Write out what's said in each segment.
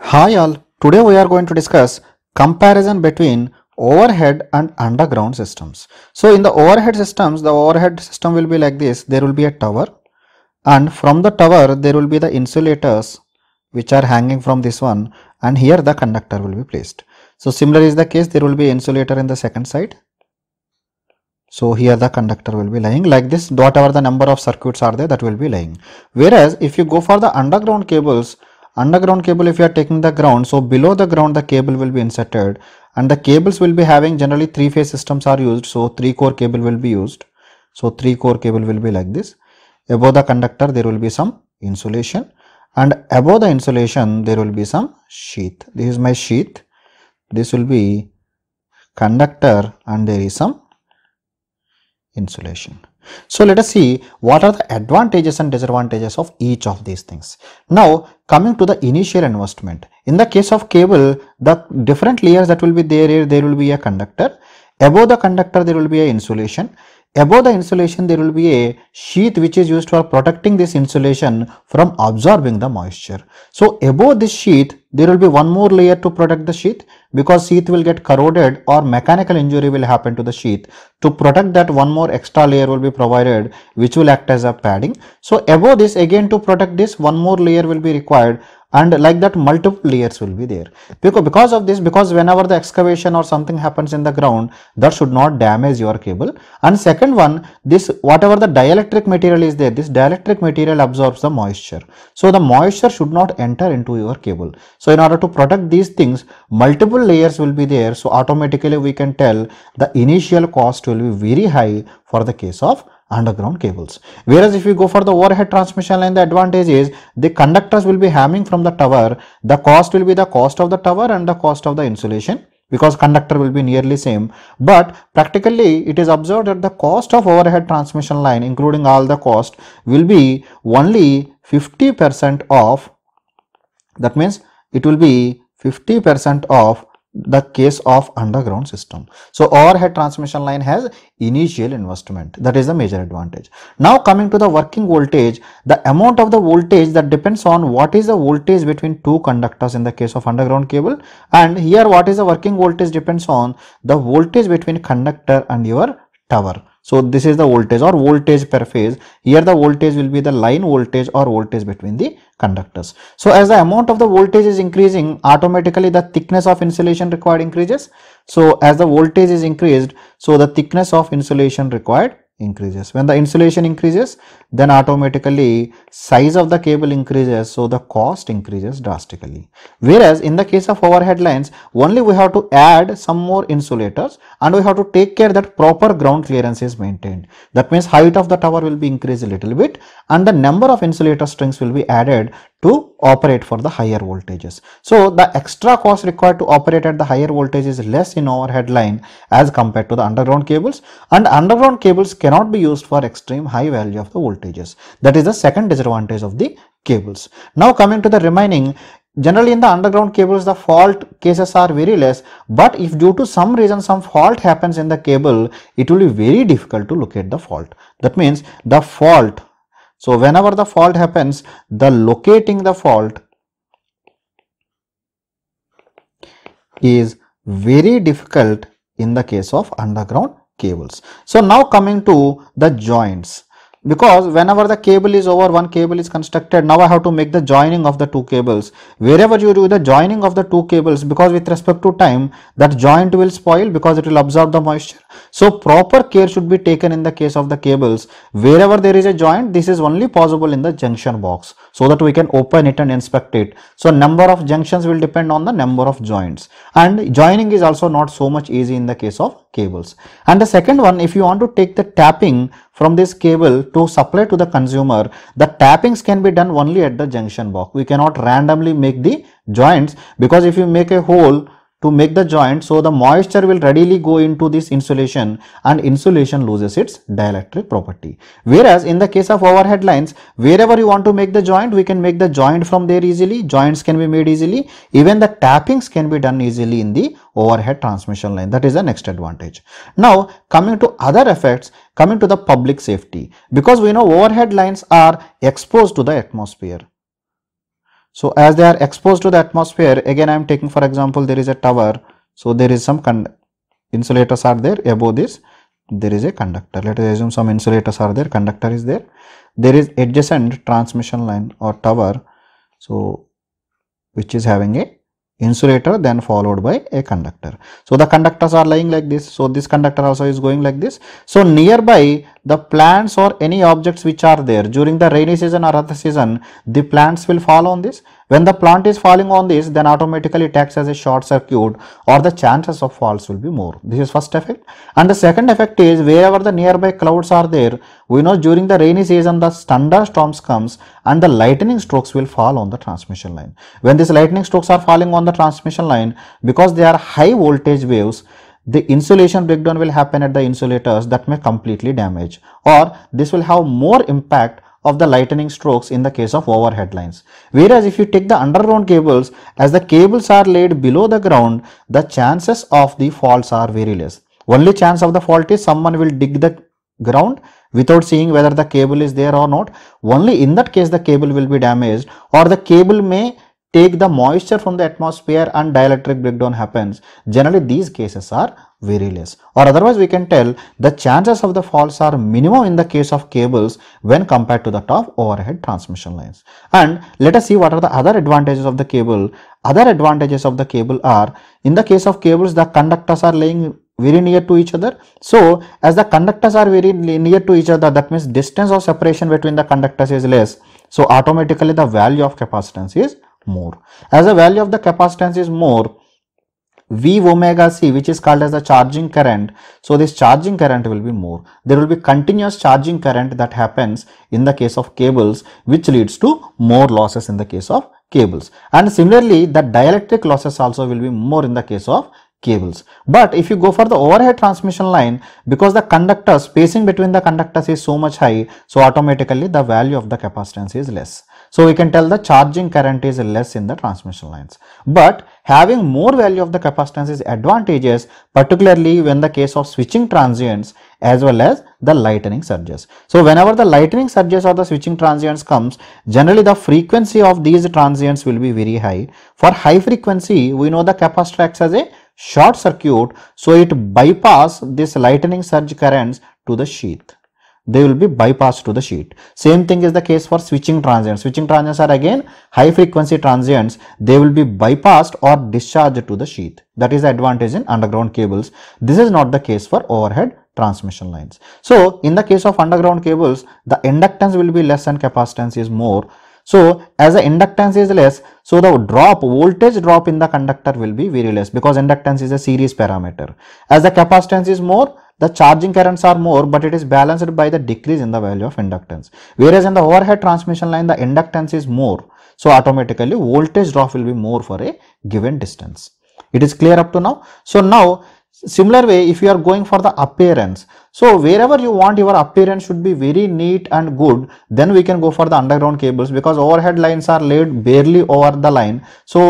Hi all, today we are going to discuss comparison between overhead and underground systems. So in the overhead systems, the overhead system will be like this, there will be a tower and from the tower there will be the insulators which are hanging from this one and here the conductor will be placed. So similar is the case, there will be insulator in the second side. So here the conductor will be lying like this, whatever the number of circuits are there that will be lying. Whereas if you go for the underground cables, underground cable if you are taking the ground so below the ground the cable will be inserted and the cables will be having generally three phase systems are used so three core cable will be used so three core cable will be like this above the conductor there will be some insulation and above the insulation there will be some sheath this is my sheath this will be conductor and there is some insulation so let us see what are the advantages and disadvantages of each of these things. Now coming to the initial investment. In the case of cable, the different layers that will be there, there will be a conductor. Above the conductor there will be a insulation. Above the insulation there will be a sheath which is used for protecting this insulation from absorbing the moisture. So above this sheath there will be one more layer to protect the sheath because sheath will get corroded or mechanical injury will happen to the sheath. To protect that one more extra layer will be provided which will act as a padding. So above this again to protect this one more layer will be required and like that multiple layers will be there because because of this because whenever the excavation or something happens in the ground that should not damage your cable and second one this whatever the dielectric material is there this dielectric material absorbs the moisture so the moisture should not enter into your cable so in order to protect these things multiple layers will be there so automatically we can tell the initial cost will be very high for the case of underground cables. Whereas if you go for the overhead transmission line, the advantage is the conductors will be hanging from the tower. The cost will be the cost of the tower and the cost of the insulation because conductor will be nearly same but practically it is observed that the cost of overhead transmission line including all the cost will be only 50 percent of that means it will be 50 percent of the case of underground system. So overhead transmission line has initial investment. That is the major advantage. Now coming to the working voltage, the amount of the voltage that depends on what is the voltage between two conductors in the case of underground cable and here what is the working voltage depends on the voltage between conductor and your tower. So this is the voltage or voltage per phase. Here the voltage will be the line voltage or voltage between the conductors. So as the amount of the voltage is increasing, automatically the thickness of insulation required increases. So as the voltage is increased, so the thickness of insulation required increases. When the insulation increases, then automatically size of the cable increases, so the cost increases drastically. Whereas in the case of overhead lines, only we have to add some more insulators and we have to take care that proper ground clearance is maintained. That means height of the tower will be increased a little bit and the number of insulator strings will be added to operate for the higher voltages. So the extra cost required to operate at the higher voltage is less in overhead line as compared to the underground cables and underground cables cannot be used for extreme high value of the voltages. That is the second disadvantage of the cables. Now coming to the remaining generally in the underground cables the fault cases are very less but if due to some reason some fault happens in the cable it will be very difficult to locate the fault that means the fault so, whenever the fault happens, the locating the fault is very difficult in the case of underground cables. So, now coming to the joints because whenever the cable is over one cable is constructed now i have to make the joining of the two cables wherever you do the joining of the two cables because with respect to time that joint will spoil because it will absorb the moisture so proper care should be taken in the case of the cables wherever there is a joint this is only possible in the junction box so that we can open it and inspect it so number of junctions will depend on the number of joints and joining is also not so much easy in the case of cables and the second one if you want to take the tapping from this cable to supply to the consumer, the tappings can be done only at the junction box. We cannot randomly make the joints because if you make a hole to make the joint, so the moisture will readily go into this insulation and insulation loses its dielectric property. Whereas in the case of overhead lines, wherever you want to make the joint, we can make the joint from there easily. Joints can be made easily. Even the tappings can be done easily in the overhead transmission line. That is the next advantage. Now, coming to other effects, Coming to the public safety, because we know overhead lines are exposed to the atmosphere. So as they are exposed to the atmosphere, again I am taking for example, there is a tower. So there is some insulators are there above this. There is a conductor. Let us assume some insulators are there, conductor is there. There is adjacent transmission line or tower. So which is having a insulator then followed by a conductor. So the conductors are lying like this. So this conductor also is going like this. So nearby the plants or any objects which are there during the rainy season or other season the plants will fall on this when the plant is falling on this, then automatically it acts as a short circuit or the chances of falls will be more. This is first effect. And the second effect is wherever the nearby clouds are there, we know during the rainy season the thunderstorms comes and the lightning strokes will fall on the transmission line. When these lightning strokes are falling on the transmission line, because they are high voltage waves, the insulation breakdown will happen at the insulators that may completely damage or this will have more impact of the lightning strokes in the case of overhead lines. Whereas if you take the underground cables, as the cables are laid below the ground, the chances of the faults are very less. Only chance of the fault is someone will dig the ground without seeing whether the cable is there or not. Only in that case the cable will be damaged or the cable may take the moisture from the atmosphere and dielectric breakdown happens. Generally these cases are very less or otherwise we can tell the chances of the faults are minimum in the case of cables when compared to the top overhead transmission lines and let us see what are the other advantages of the cable other advantages of the cable are in the case of cables the conductors are laying very near to each other. So, as the conductors are very near to each other, that means distance of separation between the conductors is less. So, automatically the value of capacitance is more. As the value of the capacitance is more, V omega C which is called as the charging current. So this charging current will be more. There will be continuous charging current that happens in the case of cables which leads to more losses in the case of cables. And similarly the dielectric losses also will be more in the case of cables. But if you go for the overhead transmission line, because the conductor spacing between the conductors is so much high, so automatically the value of the capacitance is less. So we can tell the charging current is less in the transmission lines. But having more value of the capacitance is advantageous particularly when the case of switching transients as well as the lightning surges. So whenever the lightning surges or the switching transients comes generally the frequency of these transients will be very high. For high frequency we know the capacitor acts as a short circuit so it bypass this lightning surge currents to the sheath they will be bypassed to the sheet. Same thing is the case for switching transients. Switching transients are again high frequency transients. They will be bypassed or discharged to the sheath. That is the advantage in underground cables. This is not the case for overhead transmission lines. So, in the case of underground cables, the inductance will be less and capacitance is more. So, as the inductance is less, so the drop, voltage drop in the conductor will be very less because inductance is a series parameter. As the capacitance is more, the charging currents are more but it is balanced by the decrease in the value of inductance whereas in the overhead transmission line the inductance is more so automatically voltage drop will be more for a given distance it is clear up to now so now similar way if you are going for the appearance so wherever you want your appearance should be very neat and good then we can go for the underground cables because overhead lines are laid barely over the line so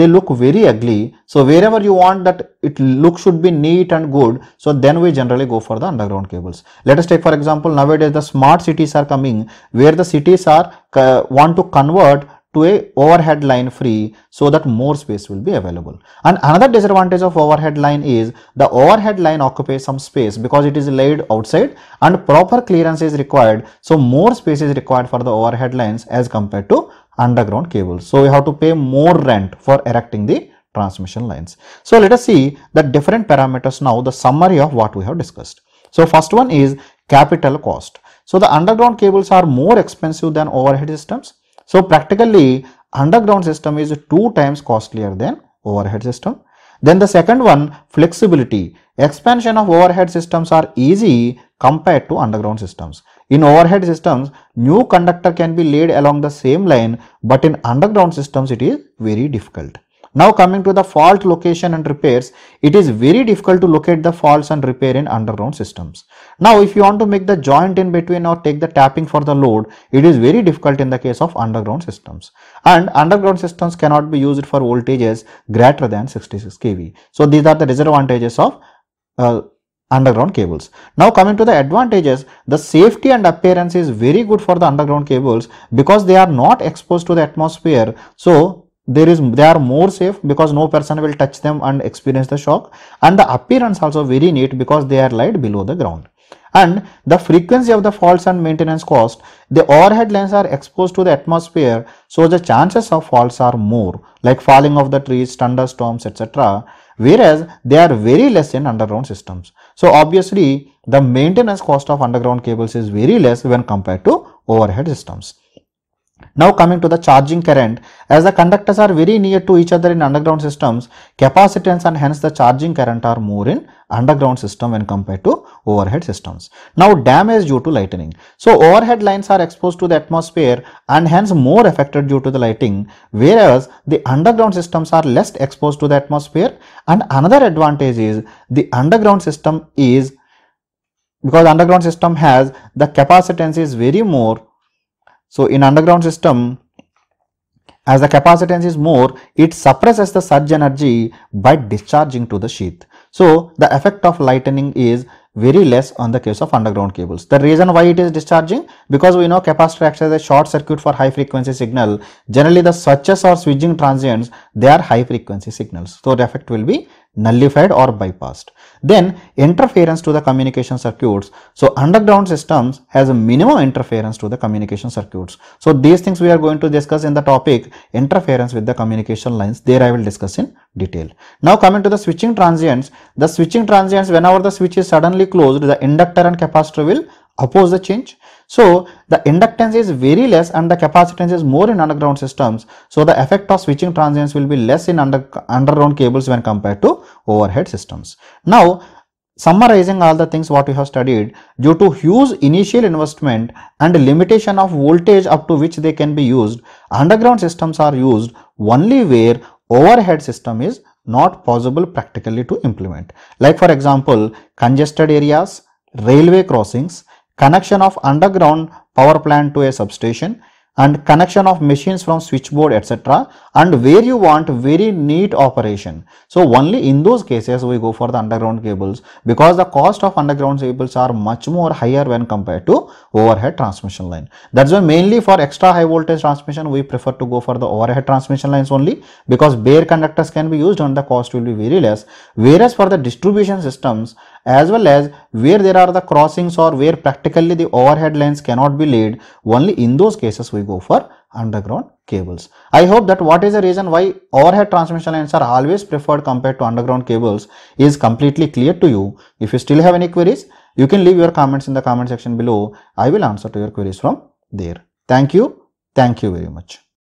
they look very ugly so wherever you want that it look should be neat and good so then we generally go for the underground cables let us take for example nowadays the smart cities are coming where the cities are uh, want to convert to a overhead line free so that more space will be available. And another disadvantage of overhead line is the overhead line occupies some space because it is laid outside and proper clearance is required. So more space is required for the overhead lines as compared to underground cables. So we have to pay more rent for erecting the transmission lines. So let us see the different parameters now the summary of what we have discussed. So first one is capital cost. So the underground cables are more expensive than overhead systems so practically underground system is two times costlier than overhead system. Then the second one flexibility. Expansion of overhead systems are easy compared to underground systems. In overhead systems, new conductor can be laid along the same line but in underground systems it is very difficult. Now coming to the fault location and repairs, it is very difficult to locate the faults and repair in underground systems. Now if you want to make the joint in between or take the tapping for the load, it is very difficult in the case of underground systems. And underground systems cannot be used for voltages greater than 66 kV. So these are the disadvantages of uh, underground cables. Now coming to the advantages, the safety and appearance is very good for the underground cables because they are not exposed to the atmosphere. So there is they are more safe because no person will touch them and experience the shock and the appearance also very neat because they are laid below the ground and the frequency of the faults and maintenance cost the overhead lens are exposed to the atmosphere so the chances of faults are more like falling of the trees thunderstorms etc whereas they are very less in underground systems so obviously the maintenance cost of underground cables is very less when compared to overhead systems now coming to the charging current, as the conductors are very near to each other in underground systems, capacitance and hence the charging current are more in underground system when compared to overhead systems. Now damage due to lightning. So overhead lines are exposed to the atmosphere and hence more affected due to the lighting whereas the underground systems are less exposed to the atmosphere and another advantage is the underground system is because underground system has the capacitance is very more so in underground system, as the capacitance is more, it suppresses the surge energy by discharging to the sheath. So the effect of lightening is very less on the case of underground cables. The reason why it is discharging because we know capacitor acts as a short circuit for high frequency signal. Generally the switches or switching transients they are high frequency signals. So the effect will be nullified or bypassed. Then interference to the communication circuits. So underground systems has a minimum interference to the communication circuits. So these things we are going to discuss in the topic interference with the communication lines. There I will discuss in detail. Now coming to the switching transients. The switching transients whenever the switch is suddenly closed the inductor and capacitor will oppose the change so the inductance is very less and the capacitance is more in underground systems. So the effect of switching transients will be less in under, underground cables when compared to overhead systems. Now summarizing all the things what we have studied due to huge initial investment and limitation of voltage up to which they can be used underground systems are used only where overhead system is not possible practically to implement like for example congested areas railway crossings connection of underground power plant to a substation and connection of machines from switchboard etc and where you want very neat operation. So only in those cases we go for the underground cables because the cost of underground cables are much more higher when compared to overhead transmission line. That's why mainly for extra high voltage transmission we prefer to go for the overhead transmission lines only because bare conductors can be used and the cost will be very less. Whereas for the distribution systems as well as where there are the crossings or where practically the overhead lines cannot be laid only in those cases we we go for underground cables. I hope that what is the reason why overhead transmission lines are always preferred compared to underground cables is completely clear to you. If you still have any queries, you can leave your comments in the comment section below. I will answer to your queries from there. Thank you. Thank you very much.